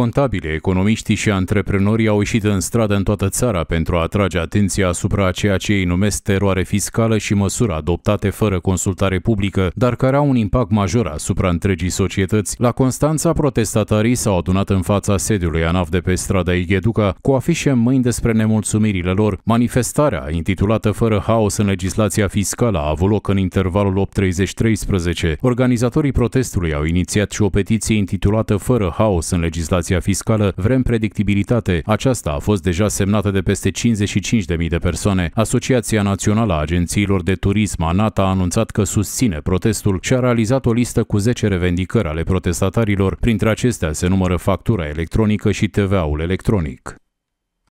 Contabile, economiștii și antreprenorii au ieșit în stradă în toată țara pentru a atrage atenția asupra ceea ce ei numesc teroare fiscală și măsuri adoptate fără consultare publică, dar care au un impact major asupra întregii societăți. La Constanța, protestatarii s-au adunat în fața sediului ANAF de pe strada Igheduca cu afișe în mâini despre nemulțumirile lor. Manifestarea, intitulată Fără haos în legislația fiscală, a avut loc în intervalul 8.30-13. Organizatorii protestului au inițiat și o petiție intitulată Fără haos în legislația legislația fiscală, vrem predictibilitate. Aceasta a fost deja semnată de peste 55.000 de persoane. Asociația Națională a Agențiilor de Turism, ANATA, a anunțat că susține protestul și a realizat o listă cu 10 revendicări ale protestatarilor. Printre acestea se numără factura electronică și TVA-ul electronic.